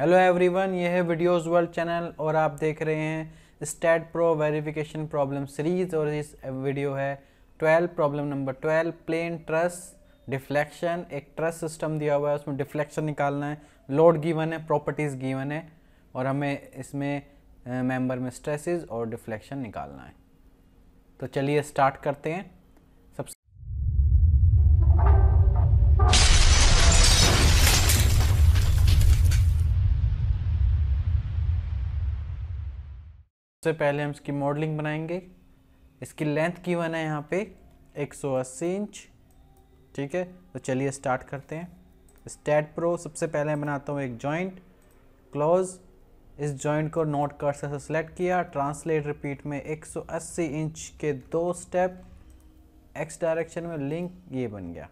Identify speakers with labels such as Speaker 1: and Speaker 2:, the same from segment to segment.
Speaker 1: Hello everyone ये है videos world channel और आप देख रहे हैं state pro verification problem series और इस वीडियो है 12 problem number 12 plane truss deflection एक ट्रस सिस्टम दिया हुआ है उसमें डिफ्लेक्शन निकालना है लोड गिवन है प्रॉपर्टीज़ गिवन है और हमें इसमें मेम्बर में स्ट्रेसिस और डिफ्लेक्शन निकालना है तो चलिए स्टार्ट करते हैं सबसे पहले हम इसकी मॉडलिंग बनाएंगे इसकी लेंथ की वन है यहाँ पे 180 इंच ठीक है तो चलिए स्टार्ट करते हैं स्टेट प्रो सबसे पहले मैं बनाता हूँ एक जॉइंट क्लोज इस जॉइंट को नोट कर से सेलेक्ट किया ट्रांसलेट रिपीट में 180 इंच के दो स्टेप एक्स डायरेक्शन में लिंक ये बन गया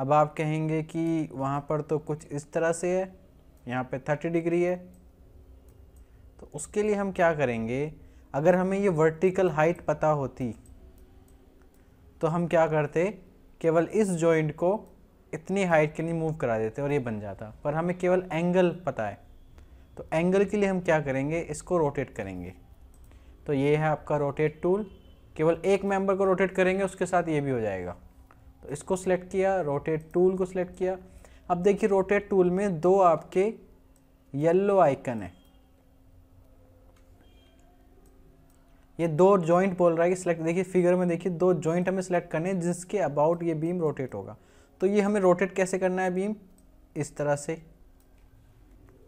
Speaker 1: अब आप कहेंगे कि वहाँ पर तो कुछ इस तरह से है यहाँ पे 30 डिग्री है तो उसके लिए हम क्या करेंगे अगर हमें ये वर्टिकल हाइट पता होती तो हम क्या करते केवल इस जॉइंट को इतनी हाइट के लिए मूव करा देते और ये बन जाता पर हमें केवल एंगल पता है तो एंगल के लिए हम क्या करेंगे इसको रोटेट करेंगे तो ये है आपका रोटेट टूल केवल एक मेंबर को रोटेट करेंगे उसके साथ ये भी हो जाएगा तो इसको सिलेक्ट किया रोटेट टूल को सिलेक्ट किया अब देखिए रोटेट टूल में दो आपके येल्लो आइकन है ये दो जॉइंट बोल रहा है कि सिलेक्ट देखिए फिगर में देखिए दो जॉइंट हमें सेलेक्ट करने हैं जिसके अबाउट ये बीम रोटेट होगा तो ये हमें रोटेट कैसे करना है बीम इस तरह से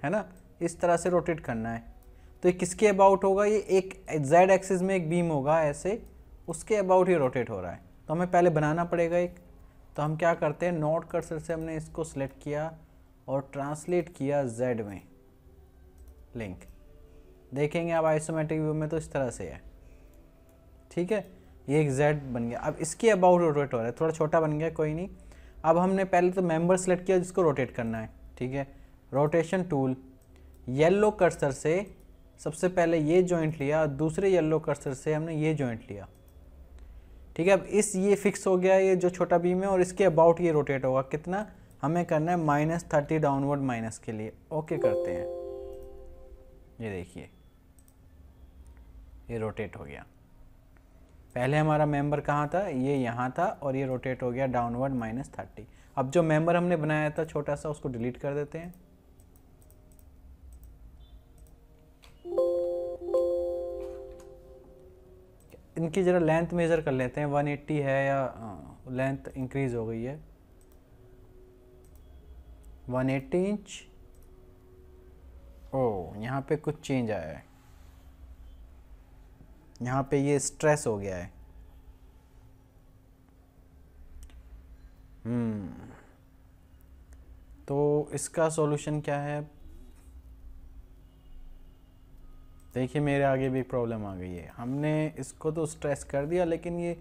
Speaker 1: है ना इस तरह से रोटेट करना है तो ये किसके अबाउट होगा ये एक जेड एक्सिस में एक बीम होगा ऐसे उसके अबाउट ये रोटेट हो रहा है तो हमें पहले बनाना पड़ेगा एक तो हम क्या करते हैं नोट कर्सर से हमने इसको सिलेक्ट किया और ट्रांसलेट किया जेड में लिंक देखेंगे आप आइसोमेट्रिक व्यू में तो इस तरह से है ठीक है ये एक जेड बन गया अब इसके अबाउट रोटेट हो रहा है थोड़ा छोटा बन गया कोई नहीं अब हमने पहले तो मेम्बर सेलेक्ट किया जिसको रोटेट करना है ठीक है रोटेशन टूल येल्लो कर्सर से सबसे पहले ये जॉइंट लिया और दूसरे येल्लो कर्सर से हमने ये जॉइंट लिया ठीक है अब इस ये फिक्स हो गया ये जो छोटा बीम है और इसके अबाउट ये रोटेट होगा कितना हमें करना है माइनस थर्टी डाउनवर्ड माइनस के लिए ओके करते हैं ये देखिए ये रोटेट हो गया पहले हमारा मेंबर कहाँ था ये यहाँ था और ये रोटेट हो गया डाउनवर्ड माइनस थर्टी अब जो मेंबर हमने बनाया था छोटा सा उसको डिलीट कर देते हैं इनकी ज़रा लेंथ मेज़र कर लेते हैं 180 है या लेंथ इंक्रीज़ हो गई है 180 इंच ओ यहाँ पे कुछ चेंज आया है यहाँ पे ये स्ट्रेस हो गया है हम्म। तो इसका सॉल्यूशन क्या है देखिए मेरे आगे भी प्रॉब्लम आ गई है हमने इसको तो स्ट्रेस कर दिया लेकिन ये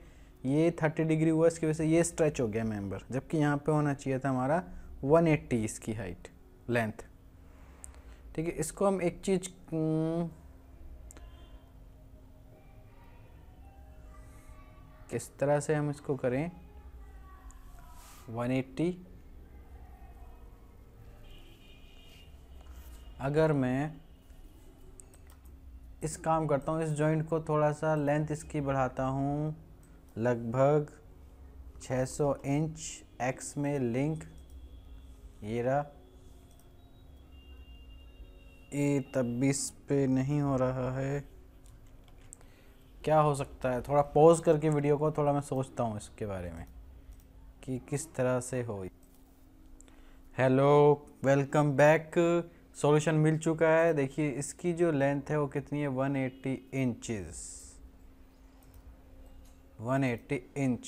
Speaker 1: ये थर्टी डिग्री हुआ इसकी वजह से ये स्ट्रेच हो गया मेंबर जबकि यहाँ पे होना चाहिए था हमारा 180 इसकी हाइट लेंथ ठीक है इसको हम एक चीज़ हम्म, किस तरह से हम इसको करें 180 अगर मैं इस काम करता हूँ इस जॉइंट को थोड़ा सा लेंथ इसकी बढ़ाता हूँ लगभग 600 इंच एक्स में लिंक ये रहा ये तब भी पे नहीं हो रहा है क्या हो सकता है थोड़ा पॉज करके वीडियो को थोड़ा मैं सोचता हूँ इसके बारे में कि किस तरह से हो हेलो वेलकम बैक सॉल्यूशन मिल चुका है देखिए इसकी जो लेंथ है वो कितनी है 180 एट्टी इंचज़ वन इंच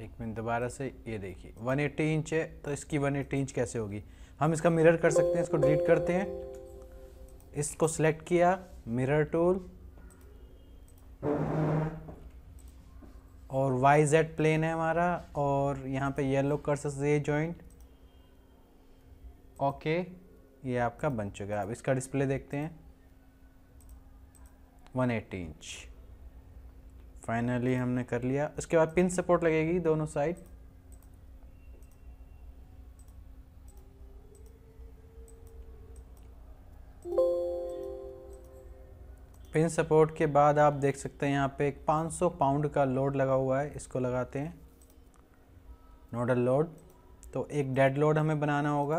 Speaker 1: एक मिनट दोबारा से ये देखिए वन एट्टी इंच है तो इसकी वन एट्टी इंच कैसे होगी हम इसका मिरर कर सकते हैं इसको डिलीट करते हैं इसको सिलेक्ट किया मिरर टूल और वाई जेड प्लेन है हमारा और यहाँ पे येलो कर्सर ये जॉइंट ओके ये आपका बन चुका है अब इसका डिस्प्ले देखते हैं 180 इंच फाइनली हमने कर लिया उसके बाद पिन सपोर्ट लगेगी दोनों साइड पिन सपोर्ट के बाद आप देख सकते हैं यहाँ पे एक 500 पाउंड का लोड लगा हुआ है इसको लगाते हैं नोडल लोड तो एक डेड लोड हमें बनाना होगा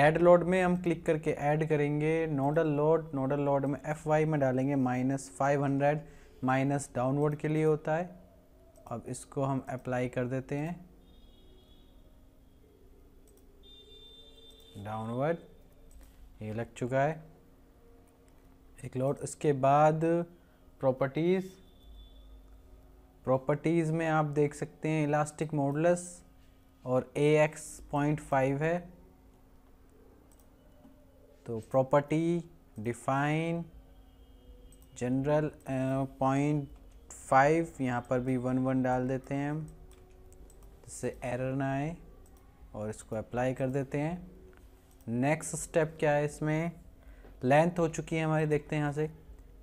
Speaker 1: डेड लोड में हम क्लिक करके ऐड करेंगे नोडल लोड नोडल लोड में एफ वाई में डालेंगे minus five hundred minus downward के लिए होता है अब इसको हम अप्लाई कर देते हैं डाउनवर्ड ये लग चुका है एक लोड उसके बाद प्रॉपर्टीज़ प्रॉपर्टीज़ में आप देख सकते हैं इलास्टिक मोडलस और ए एक्स पॉइंट फाइव है तो property define general point five यहाँ पर भी वन वन डाल देते हैं हम जिससे एरर ना आए और इसको अप्लाई कर देते हैं नेक्स्ट स्टेप क्या है इसमें लेंथ हो चुकी है हमारी देखते हैं यहाँ से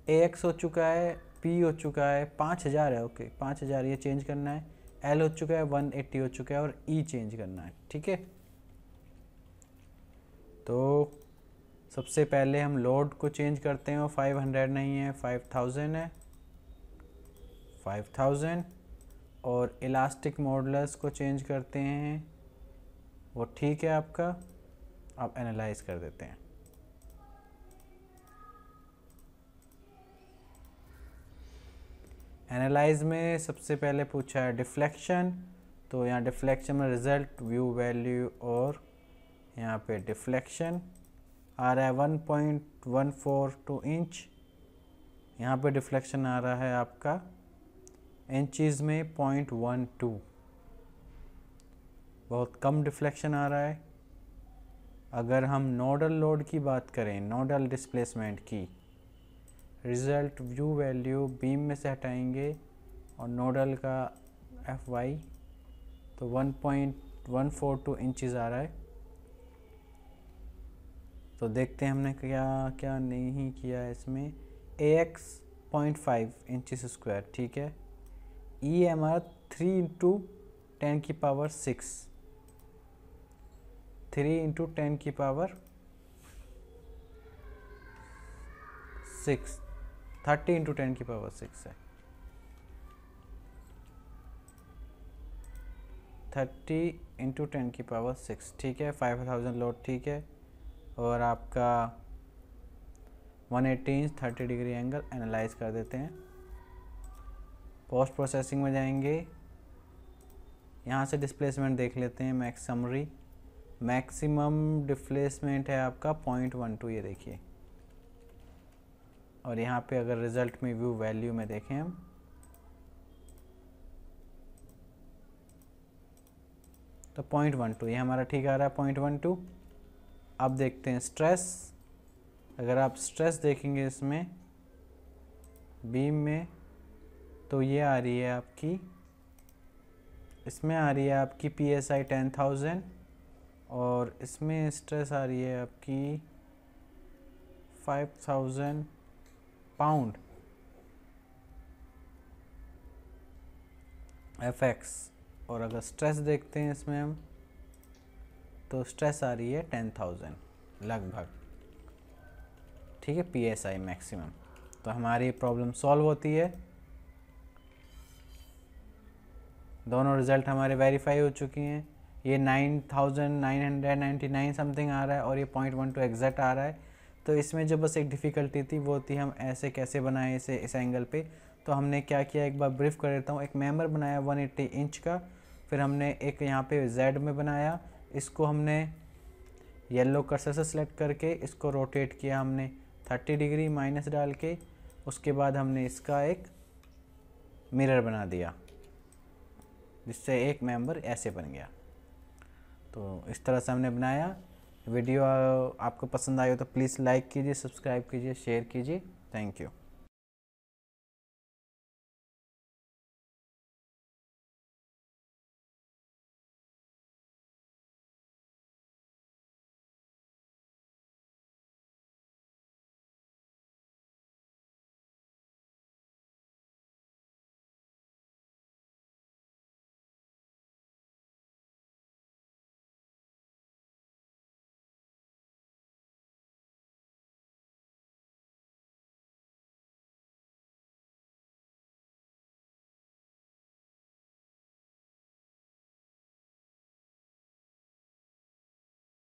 Speaker 1: ए एक्स हो चुका है पी हो चुका है पाँच हज़ार है ओके पाँच हज़ार ये चेंज करना है एल हो चुका है वन एट्टी हो चुका है और ई e चेंज करना है ठीक है तो सबसे पहले हम लोड को चेंज करते हैं फाइव हंड्रेड नहीं है फाइव थाउजेंड है फाइव थाउजेंड और इलास्टिक मॉडल्स को चेंज करते हैं वो ठीक है आपका आप एनालाइज कर देते हैं एनालाइज में सबसे पहले पूछा है डिफ्लेक्शन तो यहाँ डिफ्लेक्शन में रिजल्ट व्यू वैल्यू और यहाँ पे डिफ्लेक्शन आ रहा है one one point four two inch यहाँ पे डिफ्लेक्शन आ रहा है आपका इंचज में पॉइंट वन टू बहुत कम डिफ्लेक्शन आ रहा है अगर हम नोडल लोड की बात करें नोडल डिस्प्लेसमेंट की रिज़ल्ट व्यू वैल्यू बीम में से हटाएंगे और नोडल का एफ वाई तो 1.142 इंचेस आ रहा है तो देखते हैं हमने क्या क्या नहीं किया है इसमें A X point five inches square ठीक है E M R three into ten की power six three into ten की power six thirty into ten की पावर सिक्स है थर्टी इंटू टेन की पावर सिक्स ठीक है फाइव थाउजेंड लोड ठीक है और आपका one eighty inch thirty degree angle analyse कर देते हैं पोस्ट प्रोसेसिंग में जाएंगे यहाँ से डिस्प्लेसमेंट देख लेते हैं मैक्स समरी मैक्सिमम डिफ्लेसमेंट है आपका पॉइंट वन टू ये देखिए और यहाँ पे अगर रिजल्ट में व्यू वैल्यू में देखें हम तो पॉइंट वन टू ये हमारा ठीक आ रहा है पॉइंट वन टू अब देखते हैं स्ट्रेस अगर आप स्ट्रेस देखेंगे इसमें बीम में तो ये आ रही है आपकी इसमें आ रही है आपकी P S I ten thousand और इसमें स्ट्रेस आ रही है आपकी five thousand pound F X और अगर स्ट्रेस देखते हैं इसमें हम तो स्ट्रेस आ रही है टेन थाउजेंड लगभग ठीक है पी एस आई मैक्सिमम तो हमारी प्रॉब्लम सॉल्व होती है दोनों रिज़ल्ट हमारे वेरीफाई हो चुकी हैं ये 9999 समथिंग आ रहा है और ये पॉइंट वन टू एग्जैक्ट आ रहा है तो इसमें जो बस एक डिफ़िकल्टी थी वो थी हम ऐसे कैसे बनाएं इसे इस एंगल पे तो हमने क्या किया एक बार ब्रीफ कर देता हूँ एक मेम्बर बनाया 180 इंच का फिर हमने एक यहाँ पे जेड में बनाया इसको हमने येलो कर्सर से सिलेक्ट करके इसको रोटेट किया हमने थर्टी डिग्री माइनस डाल के उसके बाद हमने इसका एक मिरर बना दिया जिससे एक मेम्बर ऐसे बन गया तो इस तरह से हमने बनाया वीडियो आपको पसंद आई हो तो प्लीज़ लाइक कीजिए सब्सक्राइब कीजिए शेयर कीजिए थैंक यू